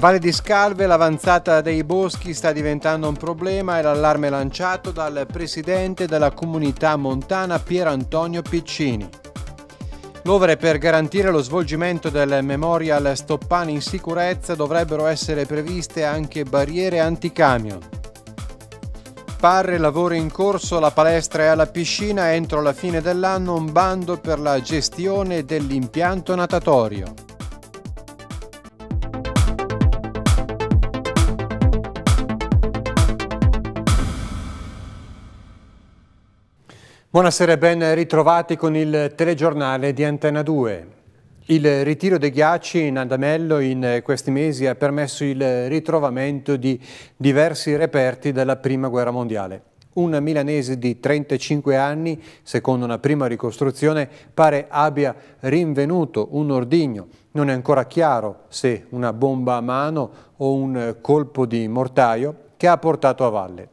Valle di Scalve l'avanzata dei boschi sta diventando un problema e l'allarme lanciato dal presidente della comunità montana Pier Antonio Piccini. L'overe per garantire lo svolgimento del Memorial Stoppani in sicurezza dovrebbero essere previste anche barriere anticamion. Parre lavori in corso alla palestra e alla piscina entro la fine dell'anno un bando per la gestione dell'impianto natatorio. Buonasera e ben ritrovati con il telegiornale di Antena 2. Il ritiro dei ghiacci in Andamello in questi mesi ha permesso il ritrovamento di diversi reperti della Prima Guerra Mondiale. Un milanese di 35 anni, secondo una prima ricostruzione, pare abbia rinvenuto un ordigno. Non è ancora chiaro se una bomba a mano o un colpo di mortaio che ha portato a valle.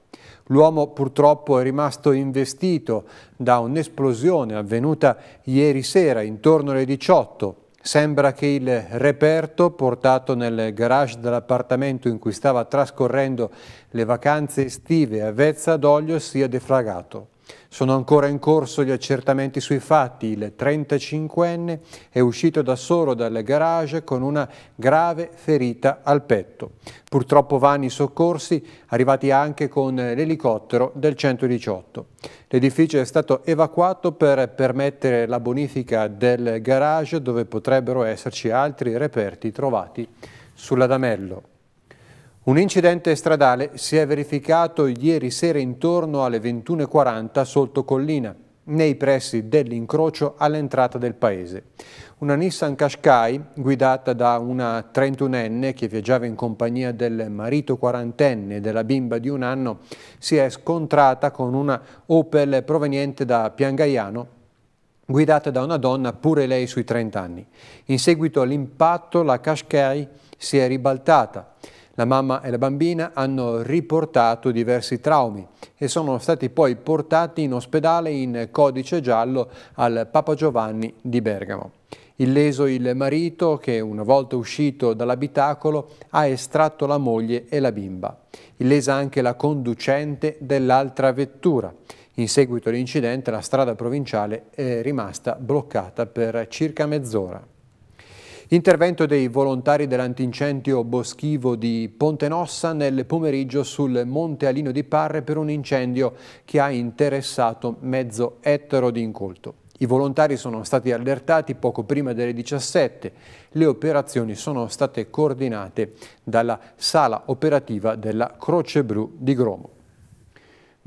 L'uomo purtroppo è rimasto investito da un'esplosione avvenuta ieri sera intorno alle 18. Sembra che il reperto portato nel garage dell'appartamento in cui stava trascorrendo le vacanze estive a Vezza d'Oglio sia defragato. Sono ancora in corso gli accertamenti sui fatti. Il 35enne è uscito da solo dal garage con una grave ferita al petto. Purtroppo vani i soccorsi, arrivati anche con l'elicottero del 118. L'edificio è stato evacuato per permettere la bonifica del garage dove potrebbero esserci altri reperti trovati sull'Adamello. Un incidente stradale si è verificato ieri sera intorno alle 21.40 sotto collina, nei pressi dell'incrocio all'entrata del paese. Una Nissan Qashqai, guidata da una 31enne che viaggiava in compagnia del marito quarantenne e della bimba di un anno, si è scontrata con una Opel proveniente da Piangaiano guidata da una donna pure lei sui 30 anni. In seguito all'impatto la Qashqai si è ribaltata la mamma e la bambina hanno riportato diversi traumi e sono stati poi portati in ospedale in codice giallo al Papa Giovanni di Bergamo. Illeso il marito che una volta uscito dall'abitacolo ha estratto la moglie e la bimba. Illesa anche la conducente dell'altra vettura. In seguito all'incidente la strada provinciale è rimasta bloccata per circa mezz'ora. Intervento dei volontari dell'antincendio boschivo di Ponte Nossa nel pomeriggio sul Monte Alino di Parre per un incendio che ha interessato mezzo ettaro di incolto. I volontari sono stati allertati poco prima delle 17. Le operazioni sono state coordinate dalla sala operativa della Croce Bru di Gromo.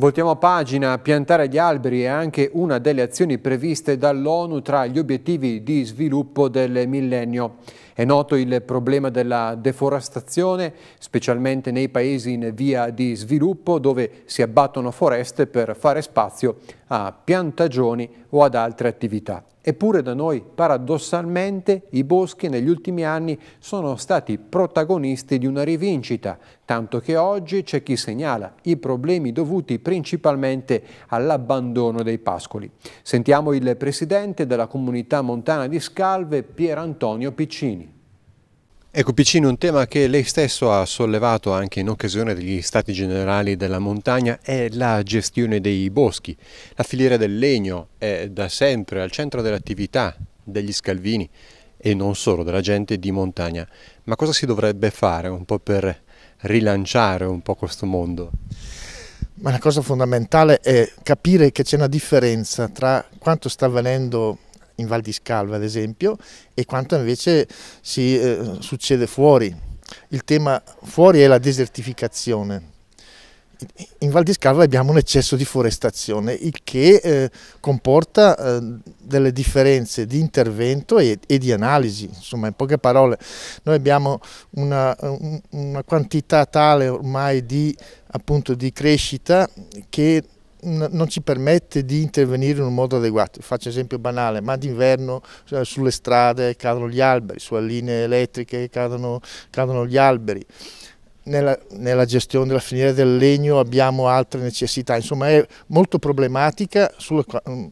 Voltiamo pagina, piantare gli alberi è anche una delle azioni previste dall'ONU tra gli obiettivi di sviluppo del millennio. È noto il problema della deforestazione, specialmente nei paesi in via di sviluppo dove si abbattono foreste per fare spazio a piantagioni o ad altre attività. Eppure da noi paradossalmente i boschi negli ultimi anni sono stati protagonisti di una rivincita, tanto che oggi c'è chi segnala i problemi dovuti principalmente all'abbandono dei pascoli. Sentiamo il presidente della comunità montana di Scalve, Pier Antonio Piccini. Ecco Piccino, un tema che lei stesso ha sollevato anche in occasione degli stati generali della montagna è la gestione dei boschi. La filiera del legno è da sempre al centro dell'attività degli scalvini e non solo della gente di montagna. Ma cosa si dovrebbe fare un po' per rilanciare un po' questo mondo? Ma la cosa fondamentale è capire che c'è una differenza tra quanto sta avvenendo in Val di Scalva ad esempio e quanto invece si, eh, succede fuori. Il tema fuori è la desertificazione. In Val di Scalva abbiamo un eccesso di forestazione, il che eh, comporta eh, delle differenze di intervento e, e, di analisi. Insomma, in poche parole, noi abbiamo una, una quantità tale ormai di, appunto, di crescita che non ci permette di intervenire in un modo adeguato. Faccio esempio banale, ma d'inverno eh, sulle strade cadono gli alberi, sulle linee elettriche cadono, cadono gli alberi. Nella, nella, gestione della filiera del legno abbiamo altre necessità, insomma è molto problematica sulla, mm,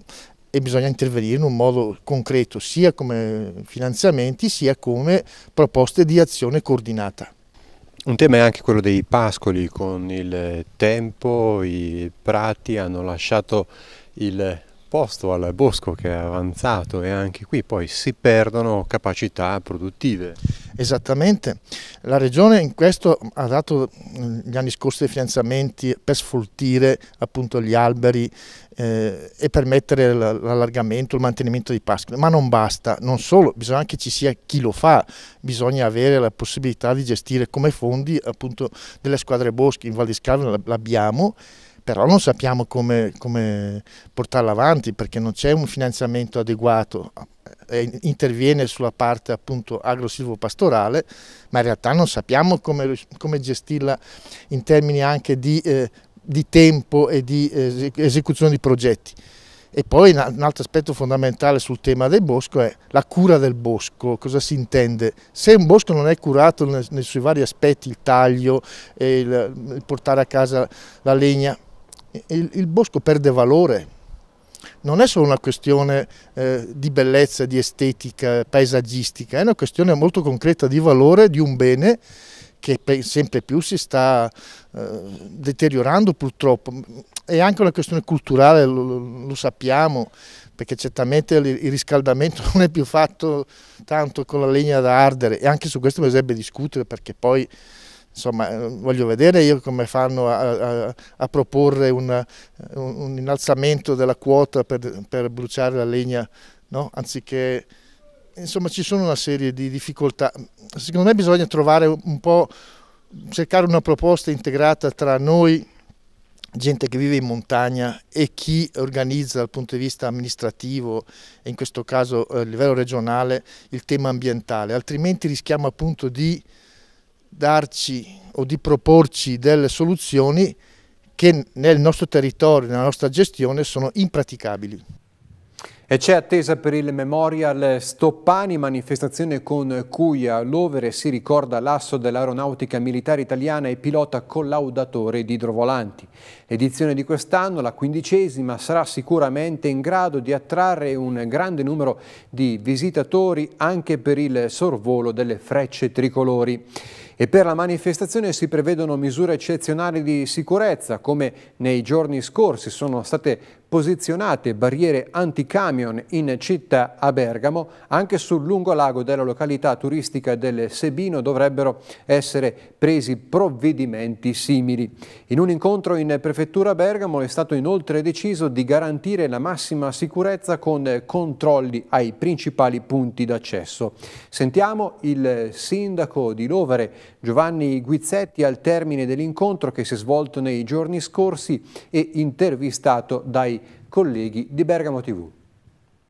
e bisogna intervenire in un modo concreto sia come finanziamenti sia come proposte di azione coordinata. Un tema è anche quello dei pascoli, con il tempo i prati hanno lasciato il opposto al bosco che è avanzato e anche qui poi si perdono capacità produttive. Esattamente, la Regione in questo ha dato eh, gli anni scorsi dei finanziamenti per sfoltire appunto gli alberi eh, e permettere l'allargamento, il mantenimento di pascoli, ma non basta, non solo, bisogna che ci sia chi lo fa, bisogna avere la possibilità di gestire come fondi appunto delle squadre boschi, in Val di Scala l'abbiamo, però non sappiamo come, come portarla avanti perché non c'è un finanziamento adeguato, eh, interviene sulla parte appunto agrosilvopastorale, ma in realtà non sappiamo come, come gestirla in termini anche di, eh, di tempo e di eh, esecuzione di progetti. E poi un altro aspetto fondamentale sul tema del bosco è la cura del bosco, cosa si intende? Se un bosco non è curato nei, suoi vari aspetti, il taglio, il portare a casa la legna, il, il bosco perde valore. Non è solo una questione eh, di bellezza, di estetica, paesaggistica, è una questione molto concreta di valore di un bene che sempre più si sta eh, deteriorando purtroppo. È anche una questione culturale, lo, lo sappiamo, perché certamente il riscaldamento non è più fatto tanto con la legna da ardere e anche su questo bisognerebbe discutere perché poi insomma eh, voglio vedere io come fanno a, a, a proporre un, un, innalzamento della quota per, per bruciare la legna, no? anziché insomma ci sono una serie di difficoltà. Secondo me bisogna trovare un po', cercare una proposta integrata tra noi, gente che vive in montagna e chi organizza dal punto di vista amministrativo e in questo caso eh, a livello regionale il tema ambientale, altrimenti rischiamo appunto di darci o di proporci delle soluzioni che nel nostro territorio, nella nostra gestione sono impraticabili. E c'è attesa per il Memorial Stoppani, manifestazione con cui a Lovere si ricorda l'asso dell'aeronautica militare italiana e pilota collaudatore di idrovolanti. L'edizione di quest'anno, la quindicesima, sarà sicuramente in grado di attrarre un grande numero di visitatori anche per il sorvolo delle frecce tricolori e per la manifestazione si prevedono misure eccezionali di sicurezza come nei giorni scorsi sono state posizionate barriere anticamion in città a Bergamo, anche sul lungo lago della località turistica del Sebino dovrebbero essere presi provvedimenti simili. In un incontro in prefettura Bergamo è stato inoltre deciso di garantire la massima sicurezza con controlli ai principali punti d'accesso. Sentiamo il sindaco di Lovere Giovanni Guizzetti al termine dell'incontro che si è svolto nei giorni scorsi e intervistato dai colleghi di Bergamo TV.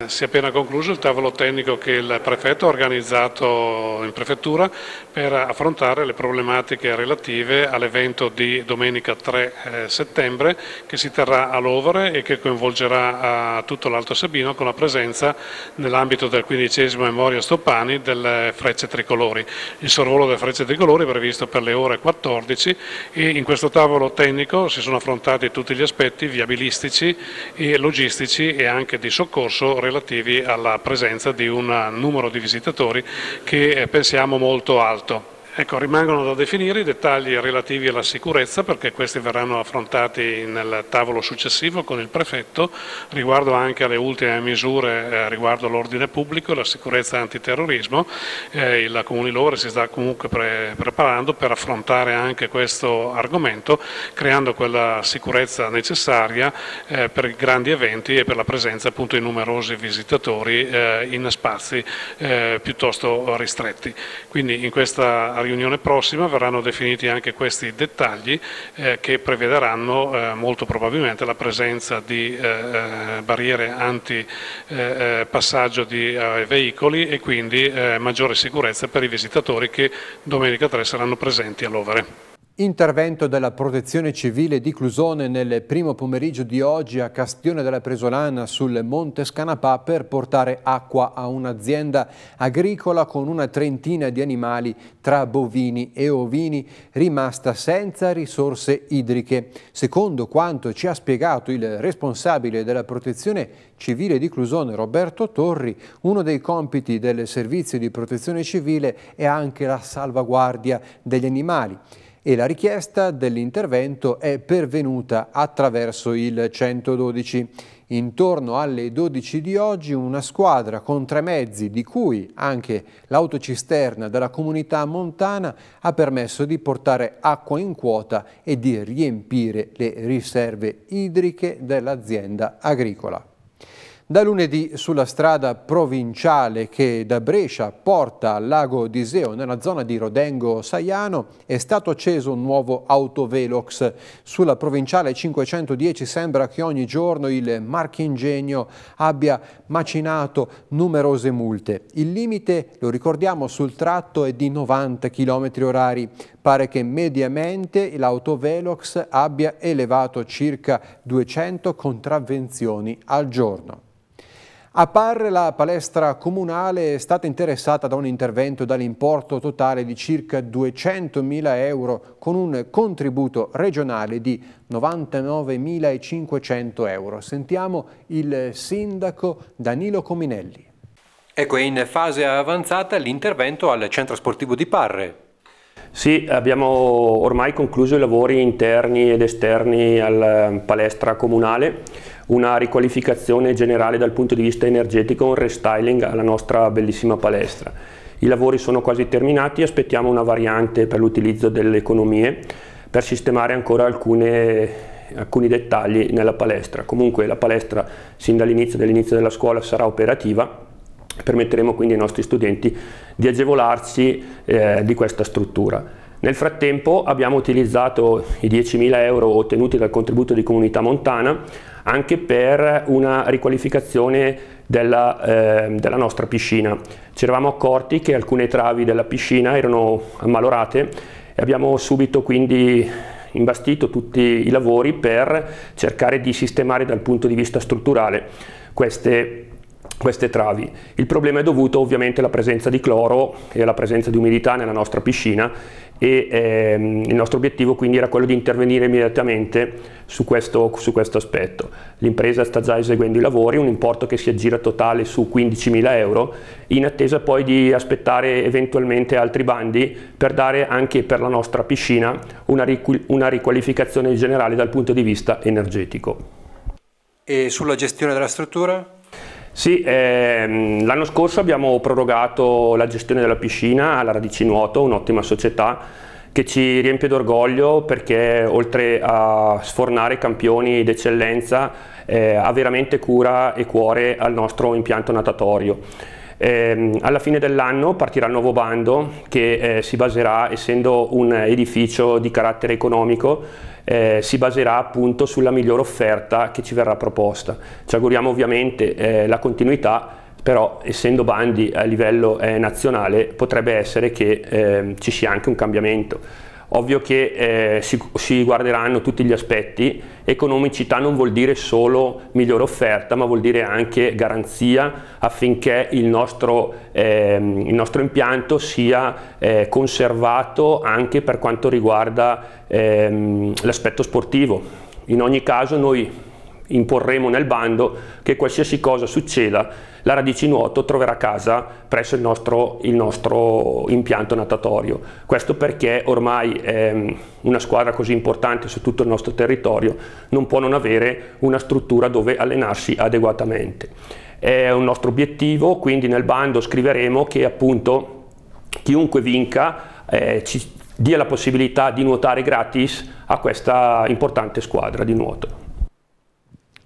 Si è appena concluso il tavolo tecnico che il prefetto ha organizzato in prefettura per affrontare le problematiche relative all'evento di domenica 3 eh, settembre che si terrà a Lovere e che coinvolgerà eh, tutto l'Alto Sabino con la presenza nell'ambito del quindicesimo Memoria Stoppani delle frecce tricolori. Il sorvolo delle frecce tricolori è previsto per le ore 14 e in questo tavolo tecnico si sono affrontati tutti gli aspetti viabilistici e logistici e anche di soccorso relativi alla presenza di un numero di visitatori che eh, pensiamo molto alto. Ecco, rimangono da definire i dettagli relativi alla sicurezza perché questi verranno affrontati nel tavolo successivo con il prefetto riguardo anche alle ultime misure eh, riguardo all'ordine pubblico e la sicurezza antiterrorismo. Eh, la Comunilore si sta comunque pre preparando per affrontare anche questo argomento creando quella sicurezza necessaria eh, per i grandi eventi e per la presenza appunto di numerosi visitatori eh, in spazi eh, piuttosto ristretti. Quindi in questa riunione prossima verranno definiti anche questi dettagli eh, che prevederanno eh, molto probabilmente la presenza di eh, eh barriere antipassaggio eh, eh, di veicoli e quindi maggiore sicurezza per i visitatori che domenica 3 saranno presenti all'Overe. Intervento della protezione civile di Clusone nel primo pomeriggio di oggi a Castione della Presolana sul Monte Scanapà per portare acqua a un'azienda agricola con una trentina di animali tra bovini e ovini rimasta senza risorse idriche. Secondo quanto ci ha spiegato il responsabile della protezione civile di Clusone Roberto Torri, uno dei compiti del servizio di protezione civile è anche la salvaguardia degli animali e la richiesta dell'intervento è pervenuta attraverso il 112. Intorno alle 12 di oggi una squadra con tre mezzi, di cui anche l'autocisterna della comunità montana, ha permesso di portare acqua in quota e di riempire le riserve idriche dell'azienda agricola. Da lunedì sulla strada provinciale che da Brescia porta al lago Diseo nella zona di Rodengo-Saiano è stato acceso un nuovo autovelox. Sulla provinciale 510 sembra che ogni giorno il marchingegno abbia macinato numerose multe. Il limite, lo ricordiamo, sul tratto è di 90 km orari. Pare che mediamente l'autovelox abbia elevato circa 200 contravvenzioni al giorno. A Parre la palestra comunale è stata interessata da un intervento dall'importo totale di circa 200.000 euro con un contributo regionale di 99.500 euro. Sentiamo il sindaco Danilo Cominelli. Ecco, è in fase avanzata l'intervento al centro sportivo di Parre. Sì, abbiamo ormai concluso i lavori interni ed esterni alla palestra comunale una riqualificazione generale dal punto di vista energetico, un restyling alla nostra bellissima palestra. I lavori sono quasi terminati, aspettiamo una variante per l'utilizzo delle economie per sistemare ancora alcune, alcuni dettagli nella palestra. Comunque la palestra sin dall'inizio dell della scuola sarà operativa, permetteremo quindi ai nostri studenti di agevolarsi eh, di questa struttura. Nel frattempo abbiamo utilizzato i 10.000 euro ottenuti dal contributo di Comunità Montana anche per una riqualificazione della, eh, della nostra piscina. Ci eravamo accorti che alcune travi della piscina erano ammalorate e abbiamo subito quindi imbastito tutti i lavori per cercare di sistemare dal punto di vista strutturale queste queste travi. Il problema è dovuto ovviamente alla presenza di cloro e alla presenza di umidità nella nostra piscina e ehm, il nostro obiettivo quindi era quello di intervenire immediatamente su questo, su questo aspetto. L'impresa sta già eseguendo i lavori, un importo che si aggira totale su 15.000 euro, in attesa poi di aspettare eventualmente altri bandi per dare anche per la nostra piscina una, una riqualificazione generale dal punto di vista energetico. E sulla gestione della struttura? Sì, ehm, l'anno scorso abbiamo prorogato la gestione della piscina alla Radici Nuoto, un'ottima società che ci riempie d'orgoglio perché oltre a sfornare campioni d'eccellenza eh, ha veramente cura e cuore al nostro impianto natatorio. Eh, alla fine dell'anno partirà il nuovo bando che eh, si baserà, essendo un edificio di carattere economico, eh, si baserà appunto sulla migliore offerta che ci verrà proposta. Ci auguriamo ovviamente eh, la continuità però essendo bandi a livello eh, nazionale potrebbe essere che eh, ci sia anche un cambiamento. Ovvio che eh, si, si, guarderanno tutti gli aspetti, economicità non vuol dire solo migliore offerta, ma vuol dire anche garanzia affinché il nostro, ehm, il nostro impianto sia eh, conservato anche per quanto riguarda ehm, l'aspetto sportivo. In ogni caso noi imporremo nel bando che qualsiasi cosa succeda la radice in nuoto troverà casa presso il nostro, il nostro impianto natatorio. Questo perché ormai ehm, una squadra così importante su tutto il nostro territorio non può non avere una struttura dove allenarsi adeguatamente. È un nostro obiettivo, quindi nel bando scriveremo che appunto chiunque vinca eh, ci dia la possibilità di nuotare gratis a questa importante squadra di nuoto.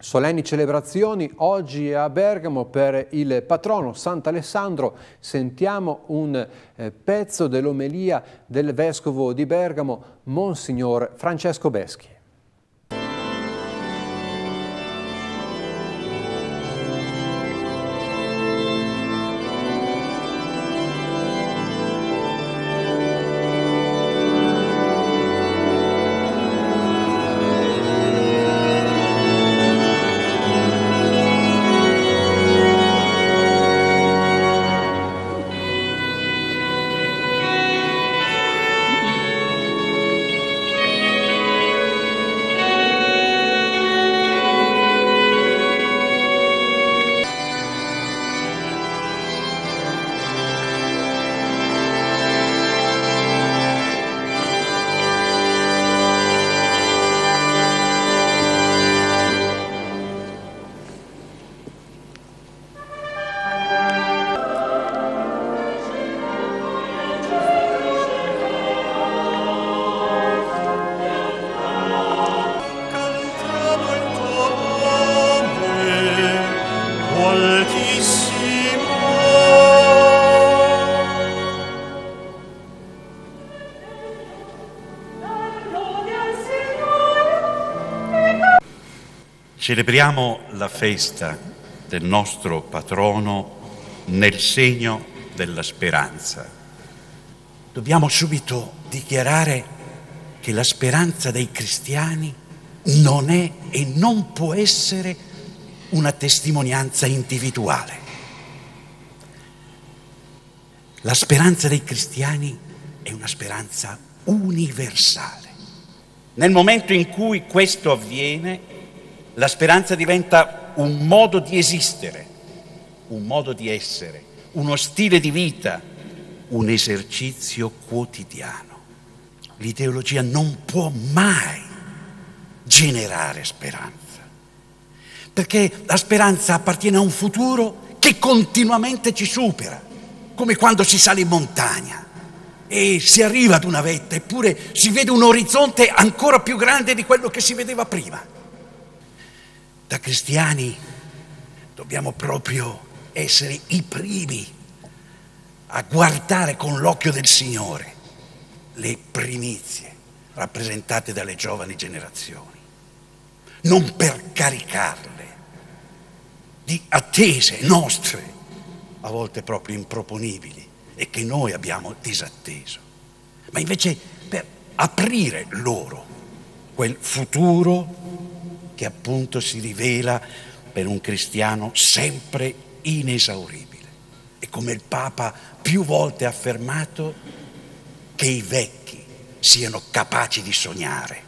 Solenni celebrazioni oggi a Bergamo per il patrono Sant'Alessandro. Sentiamo un eh, pezzo dell'omelia del vescovo di Bergamo, Monsignor Francesco Beschi. Celebriamo la festa del nostro patrono nel segno della speranza. Dobbiamo subito dichiarare che la speranza dei cristiani non è e non può essere una testimonianza individuale. La speranza dei cristiani è una speranza universale. Nel momento in cui questo avviene, la speranza diventa un modo di esistere, un modo di essere, uno stile di vita, un esercizio quotidiano. L'ideologia non può mai generare speranza, perché la speranza appartiene a un futuro che continuamente ci supera, come quando si sale in montagna e si arriva ad una vetta, eppure si vede un orizzonte ancora più grande di quello che si vedeva prima. Da cristiani dobbiamo proprio essere i primi a guardare con l'occhio del Signore le primizie rappresentate dalle giovani generazioni, non per caricarle di attese nostre, a volte proprio improponibili, e che noi abbiamo disatteso, ma invece per aprire loro quel futuro che appunto si rivela per un cristiano sempre inesauribile. E come il Papa più volte ha affermato, che i vecchi siano capaci di sognare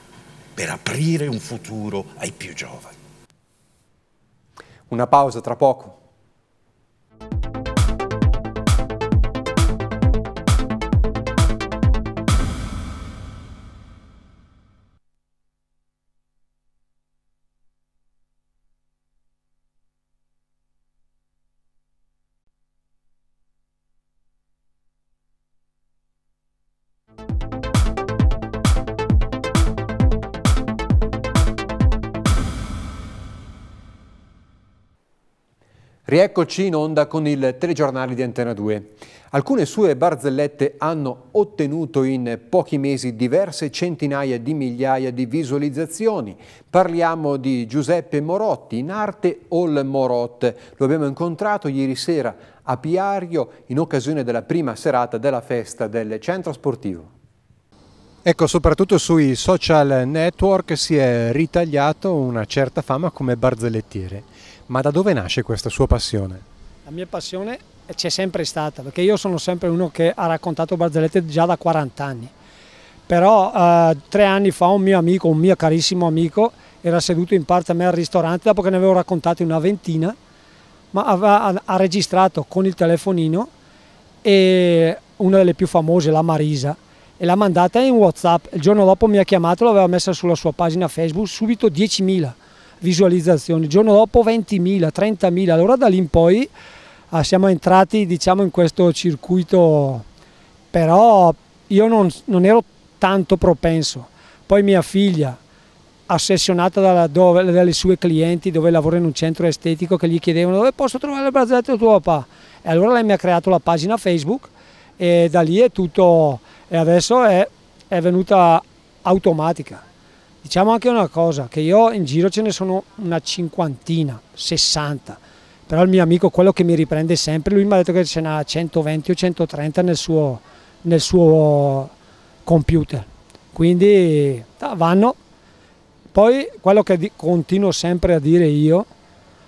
per aprire un futuro ai più giovani. Una pausa tra poco. Rieccoci in onda con il telegiornale di Antena 2. Alcune sue barzellette hanno ottenuto in pochi mesi diverse centinaia di migliaia di visualizzazioni. Parliamo di Giuseppe Morotti, in arte All Morot. Lo abbiamo incontrato ieri sera a Piario in occasione della prima serata della festa del centro sportivo. Ecco, soprattutto sui social network si è ritagliato una certa fama come barzellettiere. Ma da dove nasce questa sua passione? La mia passione c'è sempre stata, perché io sono sempre uno che ha raccontato barzellette già da 40 anni. Però eh, tre anni fa un mio amico, un mio carissimo amico, era seduto in parte a me al ristorante dopo che ne avevo raccontate una ventina, ma aveva, ha registrato con il telefonino e una delle più famose, la Marisa, e l'ha mandata in Whatsapp. Il giorno dopo mi ha chiamato, l'aveva messa sulla sua pagina Facebook, subito 10.000 visualizzazioni, il giorno dopo 20.000, 30.000, allora da lì in poi ah, siamo entrati diciamo, in questo circuito, però io non, non ero tanto propenso, poi mia figlia ossessionata dalle sue clienti dove lavora in un centro estetico che gli chiedevano dove posso trovare il braccialetto di tuo papà e allora lei mi ha creato la pagina Facebook e da lì è tutto e adesso è, è venuta automatica Diciamo anche una cosa, che io in giro ce ne sono una cinquantina, 60, però il mio amico, quello che mi riprende sempre, lui mi ha detto che ce n'ha 120 o 130 nel suo, nel suo computer. Quindi vanno. Poi quello che continuo sempre a dire io,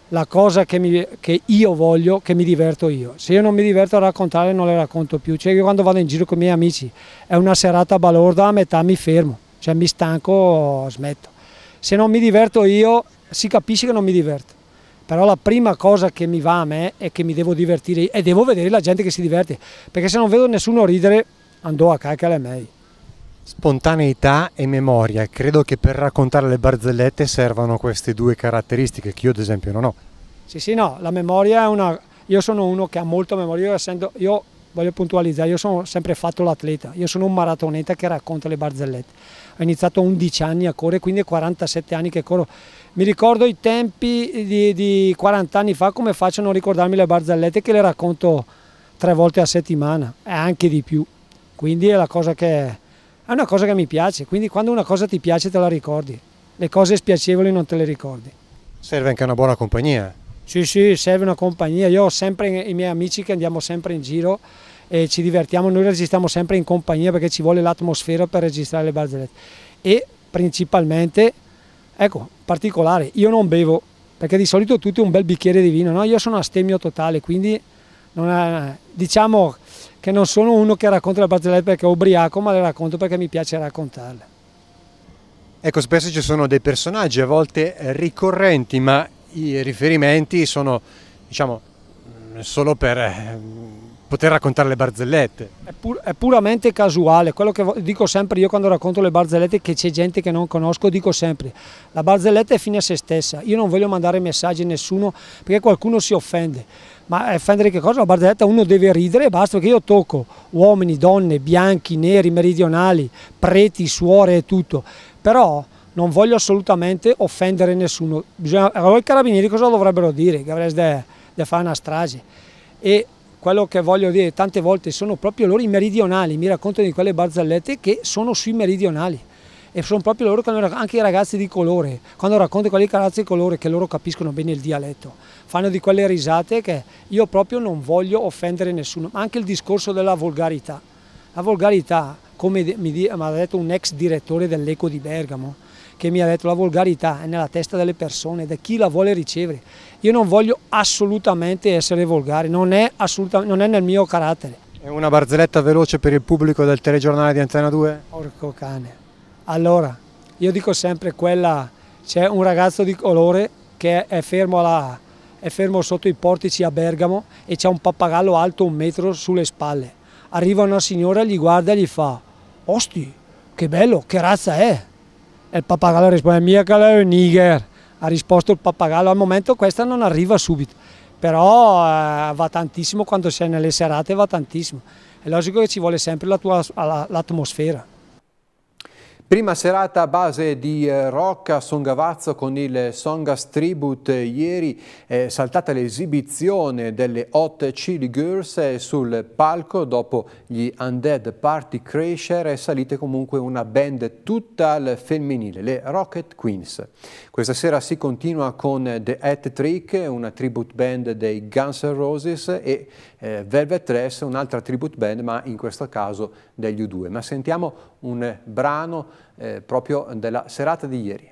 la cosa che, mi, che, io voglio, che mi diverto io. Se io non mi diverto a raccontare non le racconto più. Cioè io quando vado in giro con i miei amici è una serata balorda, a metà mi fermo cioè mi stanco, smetto. Se non mi diverto io, si capisce che non mi diverto, però la prima cosa che mi va a me è che mi devo divertire e devo vedere la gente che si diverte, perché se non vedo nessuno ridere, andò a cacca le mei. Spontaneità e memoria, credo che per raccontare le barzellette servano queste due caratteristiche che io ad esempio non ho. Sì, sì, no, la memoria è una... Io sono uno che ha molto memoria, io, essendo... io voglio puntualizzare, io sono sempre fatto l'atleta, io sono un maratoneta che racconta le barzellette ho iniziato 11 anni a correre, quindi 47 anni che corro. Mi ricordo i tempi di, di 40 anni fa, come faccio a non ricordarmi le barzellette che le racconto tre volte a settimana e anche di più. Quindi è, che, è una cosa che mi piace, quindi quando una cosa ti piace te la ricordi, le cose spiacevoli non te le ricordi. Serve anche una buona compagnia. Sì, sì, serve una compagnia. Io ho sempre i miei amici che andiamo sempre in giro e ci divertiamo, noi registriamo sempre in compagnia perché ci vuole l'atmosfera per registrare le barzellette e principalmente, ecco, particolare, io non bevo perché di solito tutti un bel bicchiere di vino, no? io sono astemio totale, quindi è, diciamo che non sono uno che racconta le barzellette perché è ubriaco, ma le racconto perché mi piace raccontarle. Ecco, spesso ci sono dei personaggi a volte ricorrenti, ma i riferimenti sono, diciamo, solo per eh, poter raccontare le barzellette. È, pur, è, puramente casuale, quello che dico sempre io quando racconto le barzellette che c'è gente che non conosco, dico sempre, la barzelletta è fine a se stessa, io non voglio mandare messaggi a nessuno perché qualcuno si offende, ma offendere che cosa? La barzelletta uno deve ridere e basta perché io tocco uomini, donne, bianchi, neri, meridionali, preti, suore e tutto, però non voglio assolutamente offendere nessuno, Bisogna, allora i carabinieri cosa dovrebbero dire? Che avreste da fare una strage. E quello che voglio dire tante volte sono proprio loro i meridionali, mi raccontano di quelle barzellette che sono sui meridionali e sono proprio loro, anche i ragazzi di colore, quando racconto quelli ragazzi di colore che loro capiscono bene il dialetto, fanno di quelle risate che io proprio non voglio offendere nessuno, ma anche il discorso della volgarità. La volgarità, come mi ha detto un ex direttore dell'Eco di Bergamo, che mi ha detto la volgarità è nella testa delle persone, da chi la vuole ricevere. Io non voglio assolutamente essere volgare, non è, non è nel mio carattere. E una barzelletta veloce per il pubblico del telegiornale di Antena 2? Porco cane. Allora, io dico sempre quella, c'è un ragazzo di colore che è fermo alla è fermo sotto i portici a Bergamo e c'è un pappagallo alto un metro sulle spalle. Arriva una signora, gli guarda e gli fa «Osti, che bello, che razza è?» E il pappagallo risponde, mia che lei è Niger, ha risposto il pappagallo, al momento questa non arriva subito, però eh, va tantissimo quando sei nelle serate, va tantissimo. È logico che ci vuole sempre l'atmosfera. La Prima serata a base di rock eh, Rocca Songavazzo con il Songas Tribute. Eh, ieri è saltata l'esibizione delle Hot Chili Girls eh, sul palco dopo gli Undead Party Crasher è salita comunque una band tutta al femminile, le Rocket Queens. Questa sera si continua con The Hat Trick, una tribute band dei Guns N' Roses e Velvet Dress, un'altra tribute band ma in questo caso degli U2. Ma sentiamo un brano eh, proprio della serata di ieri.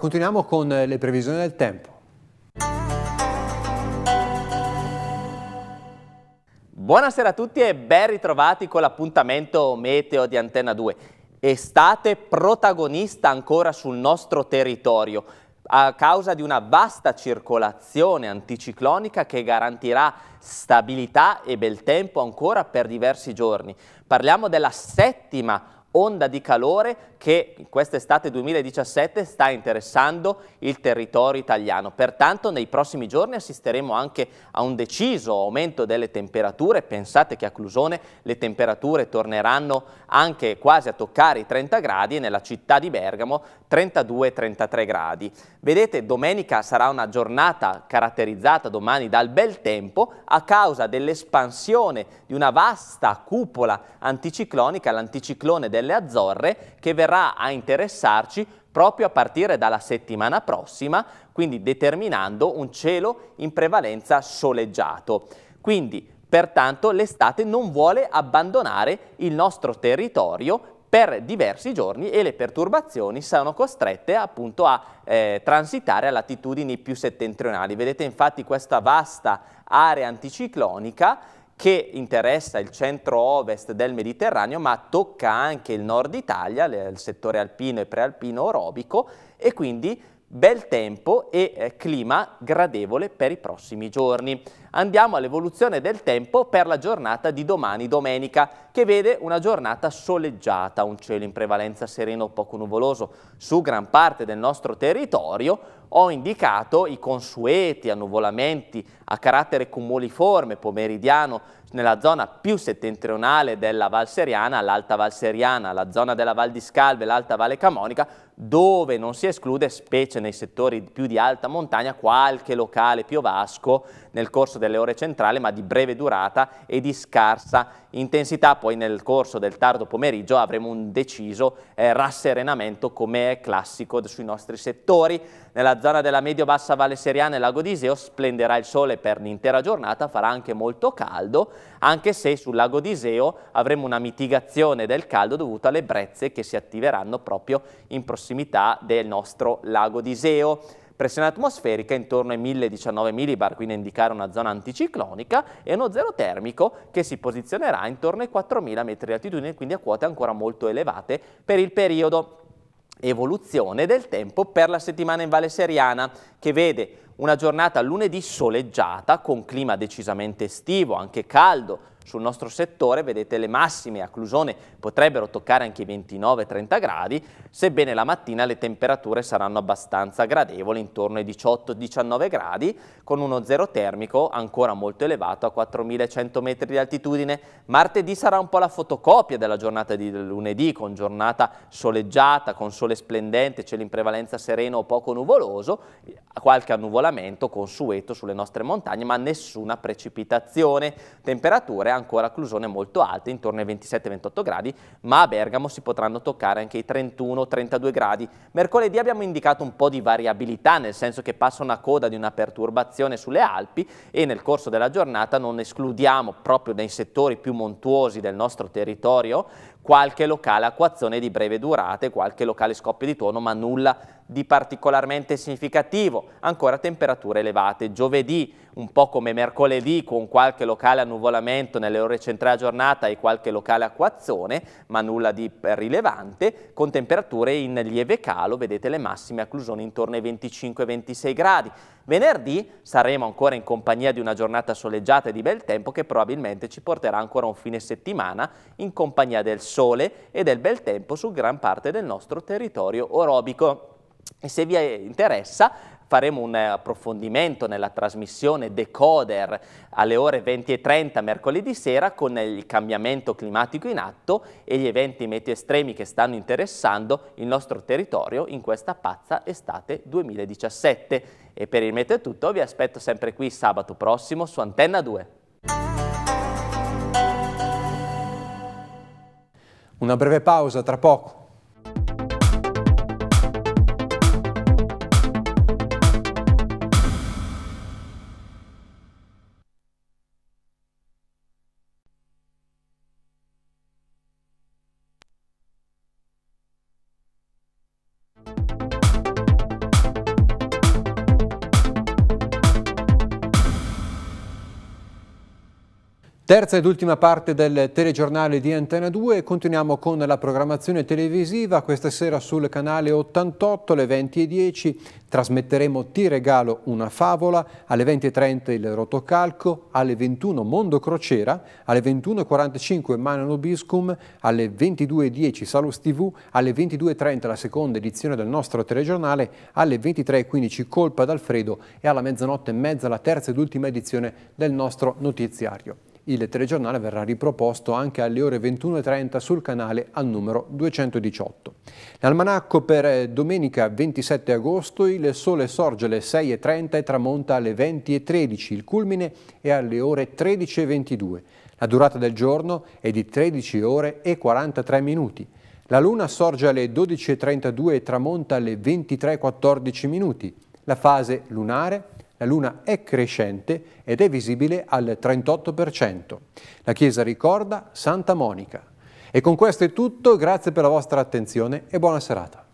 continuiamo con eh, le previsioni del tempo. Buonasera a tutti e ben ritrovati con l'appuntamento meteo di Antenna 2. Estate protagonista ancora sul nostro territorio a causa di una vasta circolazione anticiclonica che garantirà stabilità e bel tempo ancora per diversi giorni. Parliamo della settima onda di calore che quest'estate 2017 sta interessando il territorio italiano. Pertanto nei prossimi giorni assisteremo anche a un deciso aumento delle temperature. Pensate che a Clusone le temperature torneranno anche quasi a toccare i 30 gradi e nella città di Bergamo 32-33 gradi. Vedete, domenica sarà una giornata caratterizzata domani dal bel tempo a causa dell'espansione di una vasta cupola anticiclonica, l'anticiclone delle Azzorre, che verrà tornerà a interessarci proprio a partire dalla settimana prossima, quindi determinando un cielo in prevalenza soleggiato. Quindi, pertanto, l'estate non vuole abbandonare il nostro territorio per diversi giorni e le perturbazioni saranno costrette appunto a eh, transitare a latitudini più settentrionali. Vedete infatti questa vasta area anticiclonica che interessa il centro-ovest del Mediterraneo, ma tocca anche il nord Italia, il settore alpino e prealpino orobico, e quindi bel tempo e eh, clima gradevole per i prossimi giorni. Andiamo all'evoluzione del tempo per la giornata di domani, domenica, che vede una giornata soleggiata, un cielo in prevalenza sereno o poco nuvoloso su gran parte del nostro territorio. Ho indicato i consueti annuvolamenti a carattere cumuliforme pomeridiano nella zona più settentrionale della Val Seriana, l'Alta Val Seriana, la zona della Val di Scalve, l'Alta Valle Camonica, dove non si esclude, specie nei settori più di alta montagna, qualche locale piovasco nel corso delle ore centrali ma di breve durata e di scarsa intensità. Poi nel corso del tardo pomeriggio avremo un deciso eh, rasserenamento come è classico sui nostri settori. Nella zona della medio-bassa Valle Seriana e Lago Iseo splenderà il sole per l'intera giornata, farà anche molto caldo, anche se sul Lago Iseo avremo una mitigazione del caldo dovuta alle brezze che si attiveranno proprio in prossimità del nostro Lago Iseo pressione atmosferica intorno ai 1019 millibar, quindi a indicare una zona anticiclonica, e uno zero termico che si posizionerà intorno ai 4000 metri di altitudine, quindi a quote ancora molto elevate per il periodo evoluzione del tempo per la settimana in Valle Seriana che vede una giornata lunedì soleggiata con clima decisamente estivo, anche caldo, sul nostro settore, vedete le massime a Clusone potrebbero toccare anche i 29-30 gradi, sebbene la mattina le temperature saranno abbastanza gradevoli, intorno ai 18-19 gradi, con uno zero termico ancora molto elevato a 4100 metri di altitudine. Martedì sarà un po' la fotocopia della giornata di lunedì, con giornata soleggiata, con sole splendente, cielo in prevalenza sereno o poco nuvoloso, qualche annuvolamento consueto sulle nostre montagne, ma nessuna precipitazione. Temperature toccare ancora a Clusone molto alte, intorno ai 27-28 gradi, ma a Bergamo si potranno toccare anche i 31-32 gradi. Mercoledì abbiamo indicato un po' di variabilità, nel senso che passa una coda di una perturbazione sulle Alpi e nel corso della giornata non escludiamo proprio dai settori più montuosi del nostro territorio qualche locale acquazione di breve durata qualche locale scoppio di tuono, ma nulla di particolarmente significativo, ancora temperature elevate. Giovedì, un po' come mercoledì, con qualche locale annuvolamento nelle ore centrali della giornata e qualche locale acquazzone, ma nulla di rilevante, con temperature in lieve calo, vedete le massime acclusioni intorno ai 25-26 gradi. Venerdì saremo ancora in compagnia di una giornata soleggiata e di bel tempo che probabilmente ci porterà ancora un fine settimana in compagnia del sole e del bel tempo su gran parte del nostro territorio orobico. E se vi interessa faremo un approfondimento nella trasmissione Decoder alle ore 20.30 mercoledì sera con il cambiamento climatico in atto e gli eventi meteo estremi che stanno interessando il nostro territorio in questa pazza estate 2017. E per il meteo è tutto, vi aspetto sempre qui sabato prossimo su Antenna 2. Una breve pausa, tra poco. Terza ed ultima parte del telegiornale di Antena 2, continuiamo con la programmazione televisiva, questa sera sul canale 88 alle 20.10 trasmetteremo Ti regalo una favola, alle 20.30 il rotocalco, alle 21 Mondo Crociera, alle 21.45 Manon Nobiscum, alle 22.10 Salus TV, alle 22.30 la seconda edizione del nostro telegiornale, alle 23.15 Colpa d'Alfredo e alla mezzanotte e mezza la terza ed ultima edizione del nostro notiziario. Il telegiornale verrà riproposto anche alle ore 21.30 sul canale al numero 218. L'almanacco per eh, domenica 27 agosto, il sole sorge alle 6.30 e tramonta alle 20.13, il culmine è alle ore 13.22. La durata del giorno è di 13 ore e 43 minuti. La luna sorge alle 12.32 e tramonta alle 23.14 minuti. La fase lunare la luna è crescente ed è visibile al 38%. La chiesa ricorda Santa Monica. E con questo è tutto, grazie per la vostra attenzione e buona serata.